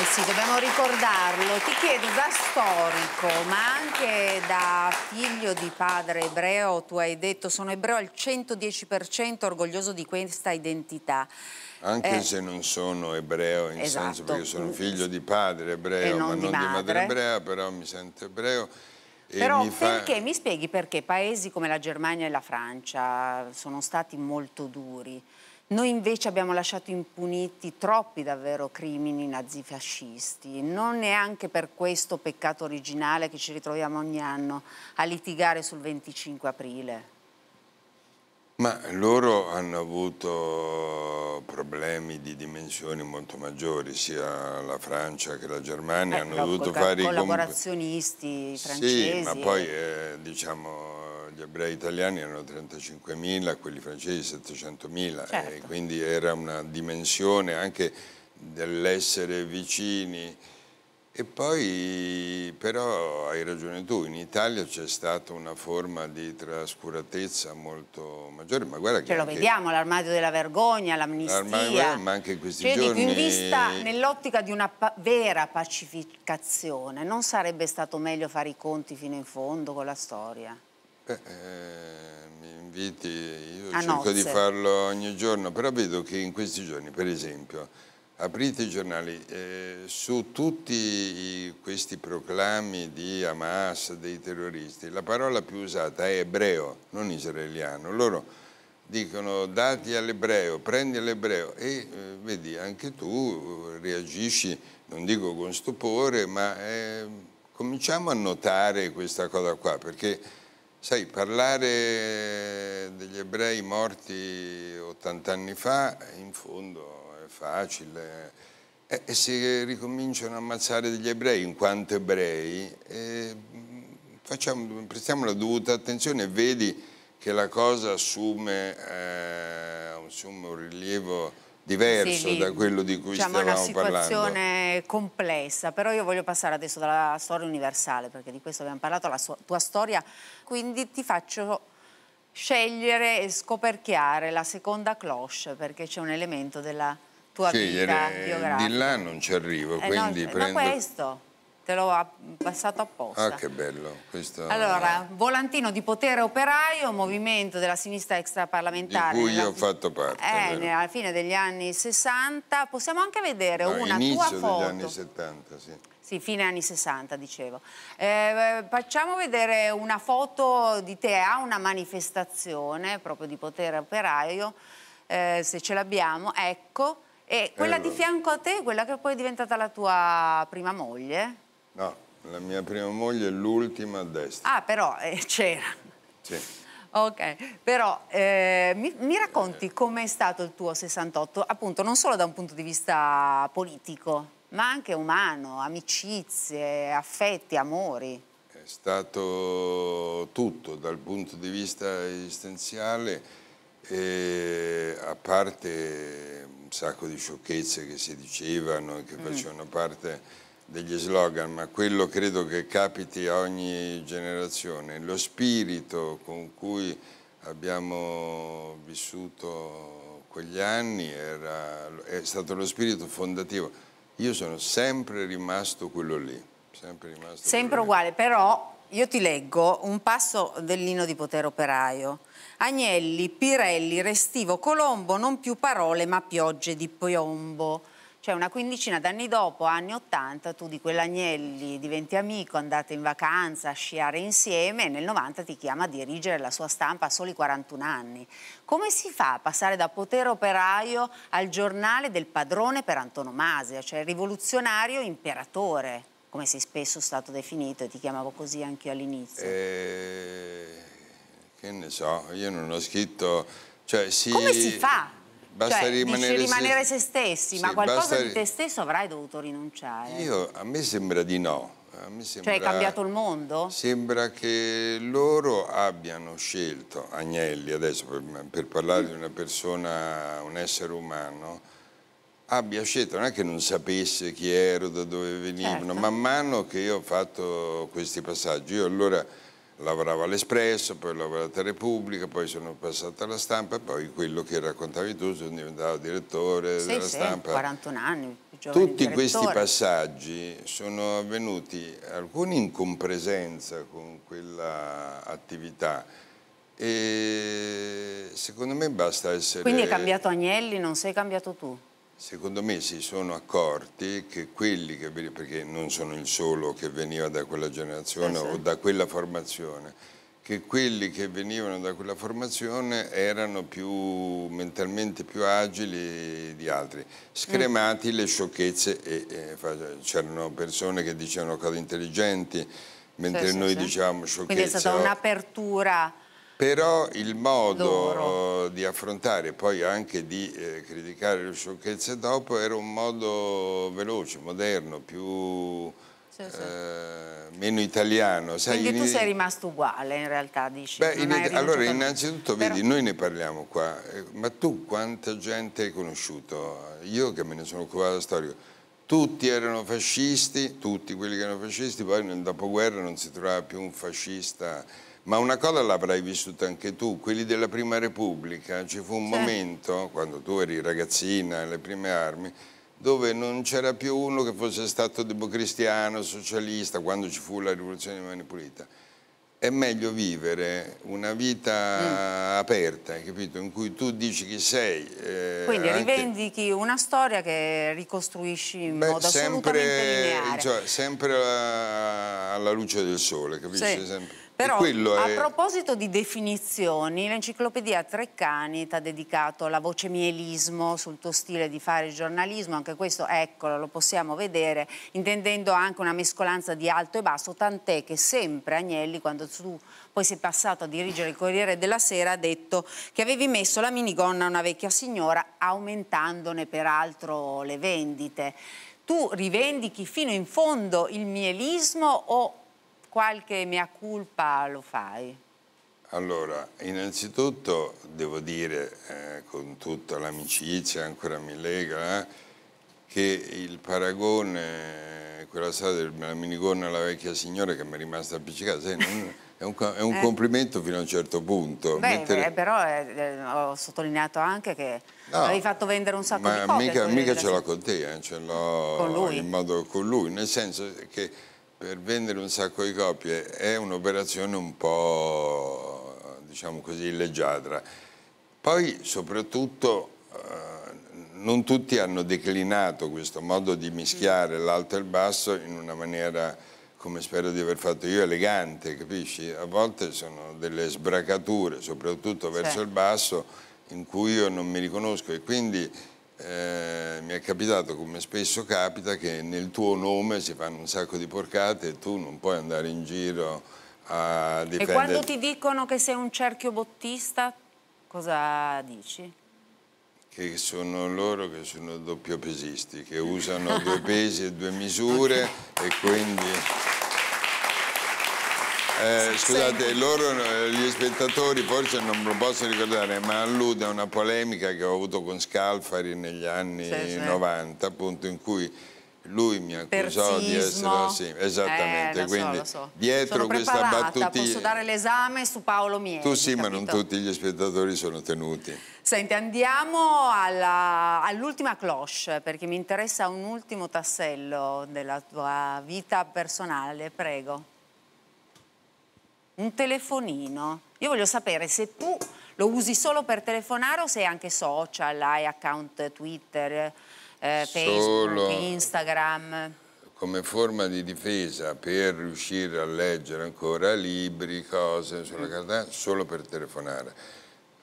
Eh sì, dobbiamo ricordarlo. Ti chiedo da storico, ma anche da figlio di padre ebreo, tu hai detto sono ebreo al 110%, orgoglioso di questa identità. Anche eh, se non sono ebreo, in esatto. senso perché sono mm. figlio di padre ebreo, non ma di non madre. di madre ebrea, però mi sento ebreo. Però mi perché, fa... mi spieghi perché paesi come la Germania e la Francia sono stati molto duri? Noi invece abbiamo lasciato impuniti troppi davvero crimini nazifascisti, non neanche per questo peccato originale che ci ritroviamo ogni anno a litigare sul 25 aprile. Ma loro hanno avuto problemi di dimensioni molto maggiori, sia la Francia che la Germania eh, hanno dovuto fare i collaborazionisti i francesi. Sì, ma poi eh, eh diciamo gli ebrei italiani erano 35.000, quelli francesi 700.000 certo. e quindi era una dimensione anche dell'essere vicini. E poi però hai ragione tu, in Italia c'è stata una forma di trascuratezza molto maggiore, ma guarda che... Ce lo anche, vediamo, l'armadio della vergogna, l'amnistia... Ma anche in questi cioè, giorni... Dico, in vista, nell'ottica di una pa vera pacificazione, non sarebbe stato meglio fare i conti fino in fondo con la storia? Beh, eh, mi inviti, io A cerco nozze. di farlo ogni giorno, però vedo che in questi giorni, per esempio, aprite i giornali, eh, su tutti i, questi proclami di Hamas, dei terroristi, la parola più usata è ebreo, non israeliano. Loro dicono dati all'ebreo, prendi l'ebreo e eh, vedi, anche tu reagisci, non dico con stupore, ma eh, cominciamo a notare questa cosa qua, perché Sai, parlare degli ebrei morti 80 anni fa, in fondo è facile. E, e se ricominciano a ammazzare degli ebrei in quanto ebrei, eh, facciamo, prestiamo la dovuta attenzione e vedi che la cosa assume, eh, assume un rilievo diverso sì, da quello di cui diciamo stavamo parlando. È una situazione complessa, però io voglio passare adesso dalla storia universale, perché di questo abbiamo parlato, la tua storia, quindi ti faccio scegliere e scoperchiare la seconda cloche, perché c'è un elemento della tua sì, vita biografica. Di là non ci arrivo, eh no, prendo... Ma questo te l'ho passato apposta. Ah, che bello. Questo... Allora, volantino di potere operaio, movimento della sinistra extraparlamentare. Di cui io ho fatto parte. Eh, alla fine degli anni 60. Possiamo anche vedere no, una tua foto. Inizio degli anni 70, sì. Sì, fine anni 60, dicevo. Eh, facciamo vedere una foto di te a una manifestazione proprio di potere operaio, eh, se ce l'abbiamo, ecco. E quella allora. di fianco a te, quella che poi è diventata la tua prima moglie? No, la mia prima moglie è l'ultima a destra. Ah, però eh, c'era. Sì. Ok, però eh, mi, mi, racconti com'è stato il tuo 68, appunto non solo da un punto di vista politico, ma anche umano, amicizie, affetti, amori. È stato tutto dal punto di vista esistenziale, e, a parte un sacco di sciocchezze che si dicevano e che mm. facevano parte degli slogan, ma quello credo che capiti a ogni generazione, lo spirito con cui abbiamo vissuto quegli anni era, è stato lo spirito fondativo. Io sono sempre rimasto quello lì. Sempre, rimasto sempre uguale, lì. però io ti leggo un passo dell'ino di potere operaio. Agnelli, Pirelli, Restivo, Colombo, non più parole ma piogge di piombo. Cioè una quindicina d'anni dopo, anni 80, tu di quell'Agnelli diventi amico, andate in vacanza a sciare insieme e nel 90 ti chiama a dirigere la sua stampa a soli 41 anni. Come si fa a passare da potere operaio al giornale del padrone per antonomasia, cioè rivoluzionario imperatore, come sei spesso stato definito e ti chiamavo così anche io all'inizio? Eh, che ne so, io non ho scritto... Cioè, si... Come si fa? Basta cioè, rimanere, rimanere se... se stessi, sì, ma qualcosa basta... di te stesso avrai dovuto rinunciare. Io, a me sembra di no. Cioè, sembra, cioè è cambiato il mondo? Sembra che loro abbiano scelto, Agnelli adesso per, per parlare mm. di una persona, un essere umano, abbia scelto, non è che non sapesse chi ero, da dove venivano, certo. man mano che io ho fatto questi passaggi, io allora lavorava all'Espresso, poi ho lavorato a Repubblica, poi sono passato alla stampa, e poi quello che raccontavi tu sono diventato direttore sì, della sì, stampa. 41 anni, giovane Tutti direttore. questi passaggi sono avvenuti alcuni in compresenza con quella attività e secondo me basta essere... Quindi è cambiato Agnelli, non sei cambiato tu? Secondo me si sono accorti che quelli che, perché non sono il solo che veniva da quella generazione eh sì. o da quella formazione, che quelli che venivano da quella formazione erano più, mentalmente più agili di altri, scremati mm. le sciocchezze e, e c'erano persone che dicevano cose intelligenti, mentre sì, noi sì, diciamo sciocchezze. Quindi è stata un'apertura però il modo Loro. Eh, di affrontare e poi anche di eh, criticare le sciocchezze dopo era un modo veloce, moderno, più... Sì, sì. Eh, meno italiano. Sai, Quindi tu sei rimasto uguale in realtà, dici? Beh, in allora innanzitutto però... vedi, noi ne parliamo qua, eh, ma tu quanta gente hai conosciuto? Io che me ne sono occupato da storico, tutti erano fascisti, tutti quelli che erano fascisti, poi nel dopoguerra non si trovava più un fascista ma una cosa l'avrai vissuta anche tu, quelli della Prima Repubblica, ci fu un certo. momento, quando tu eri ragazzina, alle prime armi, dove non c'era più uno che fosse stato democristiano, socialista, quando ci fu la rivoluzione di Mani Pulita. È meglio vivere una vita mm. aperta, capito? In cui tu dici chi sei. Eh, Quindi anche... rivendichi una storia che ricostruisci in Beh, modo sempre, assolutamente lineare. Cioè, sempre alla, luce del sole, capisci? Sì. Sempre. Però a proposito di definizioni, l'enciclopedia Treccani ti ha dedicato la voce mielismo sul tuo stile di fare giornalismo, anche questo, eccolo, lo possiamo vedere, intendendo anche una mescolanza di alto e basso, tant'è che sempre Agnelli, quando tu poi sei passato a dirigere il Corriere della Sera, ha detto che avevi messo la minigonna a una vecchia signora, aumentandone peraltro le vendite. Tu rivendichi fino in fondo il mielismo o qualche mia colpa lo fai? Allora, innanzitutto devo dire eh, con tutta l'amicizia, ancora mi lega, eh, che il paragone, quella storia della minigonna alla vecchia signora che mi è rimasta appiccicata, sai, non, è un, è un eh. complimento fino a un certo punto. Beh, Mentre... però eh, eh, ho sottolineato anche che no, avevi fatto vendere un sacco di cose. Ma mica, mica eh, ce l'ho con te, ce l'ho in modo con lui, nel senso che per vendere un sacco di copie è un'operazione un po', diciamo così, leggiadra. Poi soprattutto eh, non tutti hanno declinato questo modo di mischiare l'alto e il basso in una maniera, come spero di aver fatto io, elegante, capisci? A volte sono delle sbracature, soprattutto verso sì. il basso, in cui io non mi riconosco e quindi eh, mi è capitato, come spesso capita, che nel tuo nome si fanno un sacco di porcate e tu non puoi andare in giro a difendere... E quando ti dicono che sei un cerchio bottista, cosa dici? Che sono loro che sono doppio pesisti che usano due pesi e due misure okay. e quindi... Eh, scusate, loro, eh, gli spettatori forse non lo posso ricordare, ma allude a una polemica che ho avuto con Scalfari negli anni sì, 90, appunto, in cui lui mi accusò Persismo. di essere sì, esattamente, eh, quindi so, so. dietro sono questa battuta posso dare l'esame su Paolo Mieli. Tu sì, capito? ma non tutti gli spettatori sono tenuti. Senti, andiamo all'ultima all cloche, perché mi interessa un ultimo tassello della tua vita personale, prego un telefonino. Io voglio sapere se tu lo usi solo per telefonare o se hai anche social, hai account Twitter, eh, Facebook, Instagram. Come forma di difesa per riuscire a leggere ancora libri, cose sulla mm. carta, solo per telefonare.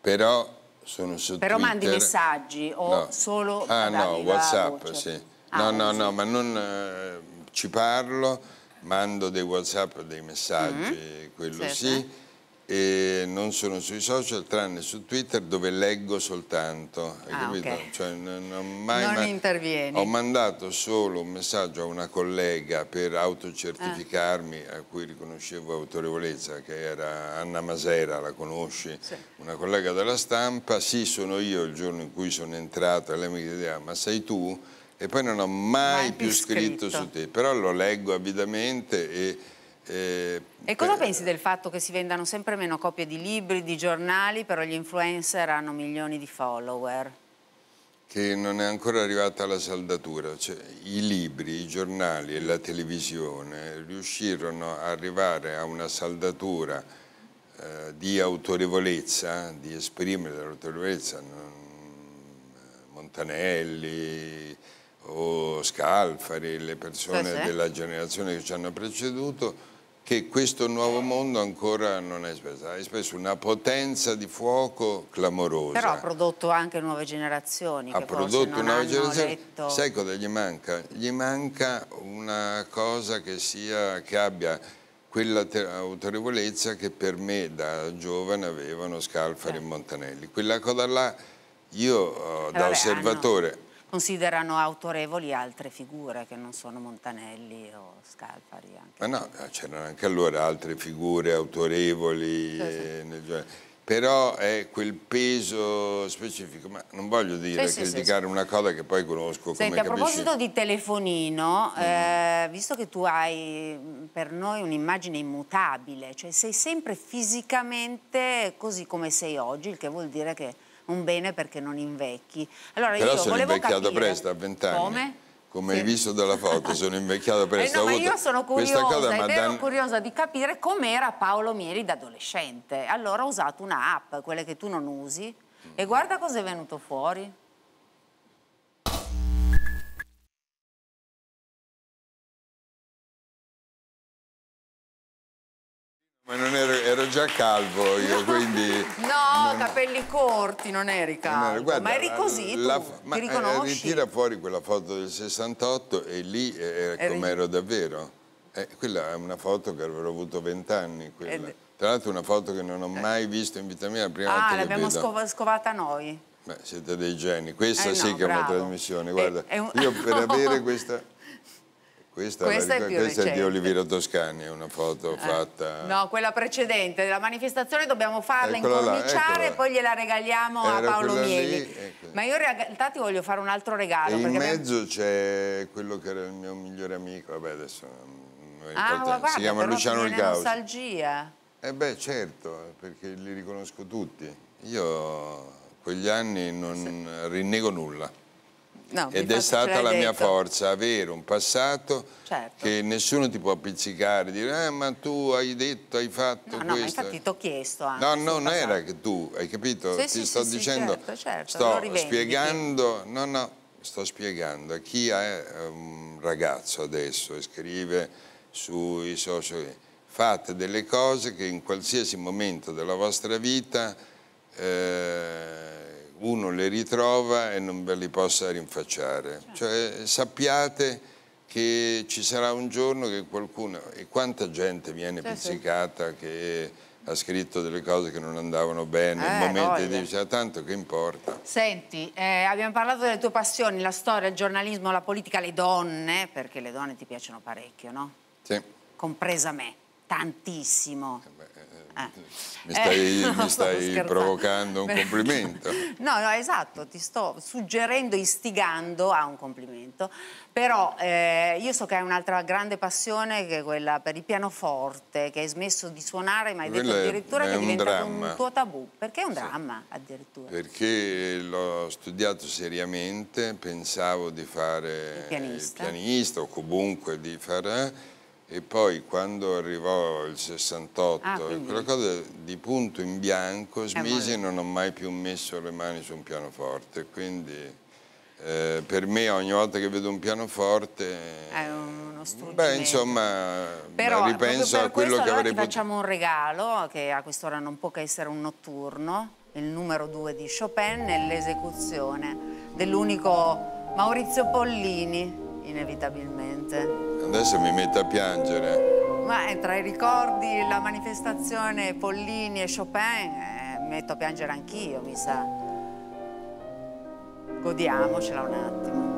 Però sono su Però Twitter. mandi messaggi o no. solo... Ah no, Whatsapp, sì. Ah, no, no, sì. no, ma non eh, ci parlo mando dei whatsapp, dei messaggi, mm -hmm. quello certo. sì, e non sono sui social tranne su Twitter dove leggo soltanto, ah, okay. cioè, non, non, mai, non ma... intervieni. Ho mandato solo un messaggio a una collega per autocertificarmi, ah. a cui riconoscevo autorevolezza, che era Anna Masera, la conosci, sì. una collega della stampa, sì sono io il giorno in cui sono entrato e lei mi chiedeva ma sei tu? e poi non ho mai, mai più scritto. scritto. su te, però lo leggo avidamente e... E, e cosa per... pensi del fatto che si vendano sempre meno copie di libri, di giornali, però gli influencer hanno milioni di follower? Che non è ancora arrivata la saldatura, cioè i libri, i giornali e la televisione riuscirono a arrivare a una saldatura eh, di autorevolezza, di esprimere l'autorevolezza, eh, Montanelli, o Scalfari, le persone sì, della generazione che ci hanno preceduto, che questo nuovo mondo ancora non è espresso. È espresso una potenza di fuoco clamorosa. Però ha prodotto anche nuove generazioni. Ha prodotto nuove generazioni. Letto... Sai cosa gli manca? Gli manca una cosa che, sia, che abbia quella autorevolezza che per me da giovane avevano Scalfari sì. e Montanelli. Quella cosa là, io eh, da vabbè, ah, osservatore... Hanno considerano autorevoli altre figure che non sono Montanelli o Scalfari. Ma no, eh, c'erano anche allora altre figure autorevoli. Sì, sì. Eh, Però è quel peso specifico, ma non voglio dire sì, criticare una cosa che poi conosco come Senti, come a proposito di telefonino, mm. eh, visto che tu hai mm, per noi un'immagine immutabile, cioè sei sempre fisicamente così come sei oggi, il che vuol dire che un bene perché non invecchi. Allora, Però sono invecchiata capire... presto, a vent'anni. Come? Come sì. hai visto dalla foto, sono invecchiata presto. Eh no, ma io sono curiosa, cosa, ed dan... curiosa di capire com'era Paolo Mieri da adolescente. Allora ho usato una app, quelle che tu non usi, mm. e guarda cosa è venuto fuori. Ma non ero, ero già calvo io, quindi... No, non... capelli corti, non eri calvo. Non ero, guarda, ma eri così la, tu, ma, ti eh, riconosci? Ritira fuori quella foto del 68 e lì era eh, eh, eri... come ero davvero. Eh, quella è una foto che avrò avuto vent'anni, Ed... Tra l'altro una foto che non ho mai visto in vita mia, la prima ah, volta Ah, l'abbiamo scov scovata noi. Beh, siete dei geni. Questa eh no, che bravo. è una trasmissione, guarda. È, è un... Io per avere questa... Questa, questa, è, questa è, di Oliviero Toscani, una foto eh. fatta... No, quella precedente, della manifestazione dobbiamo farla eccola incorniciare e poi gliela regaliamo Era a Paolo Mieli. Ecco. Ma io in realtà ti voglio fare un altro regalo. in mezzo abbiamo... c'è quello che era il mio migliore amico, vabbè adesso non è ah, importante, guarda, si chiama Luciano Il Ricausi. nostalgia. Eh beh certo, eh, perché li riconosco tutti. Io quegli anni non sì. rinnego nulla. No, Ed è stata la detto. mia forza, avere un passato certo. che nessuno ti può appiccicare, dire eh, ma tu hai detto, hai fatto no, questo. No, infatti ti ho chiesto anche. No, non era che tu, hai capito? Sì, ti sì, sto sì, dicendo, certo, certo, sto spiegando, no, no, sto spiegando a chi è eh, un ragazzo adesso e scrive sui social, fate delle cose che in qualsiasi momento della vostra vita... Eh, uno le ritrova e non ve li possa rinfacciare. Certo. Cioè, sappiate che ci sarà un giorno che qualcuno, e quanta gente viene certo. pizzicata che ha scritto delle cose che non andavano bene, eh, il momento voglia. dice, tanto che importa. Senti, eh, abbiamo parlato delle tue passioni, la storia, il giornalismo, la politica, le donne, perché le donne ti piacciono parecchio, no? Sì. Compresa me tantissimo. Eh, eh, eh. mi stai, eh, mi stai provocando un complimento. No, no, esatto, ti sto suggerendo, istigando a un complimento. Però io so che hai un'altra grande passione che è quella per il pianoforte, che hai smesso di suonare, ma hai Quella detto addirittura che è diventato un, un tuo tabù. Perché è un sì. dramma addirittura? Perché l'ho studiato seriamente, pensavo di fare il pianista, il pianista o comunque di fare e poi quando arrivò il 68 ah, quella cosa di punto in bianco eh, smisi e non ho mai più messo le mani su un pianoforte quindi eh, per me ogni volta che vedo un pianoforte è uno strumento beh insomma Però, ripenso per a quello questo, che allora avrei potuto facciamo un regalo che a quest'ora non può che essere un notturno il numero 2 di Chopin nell'esecuzione dell'unico Maurizio Pollini inevitabilmente. Adesso mi metto a piangere. Ma tra i ricordi, la manifestazione Pollini e Chopin, eh, metto a piangere anch'io, mi sa. Godiamocela un attimo.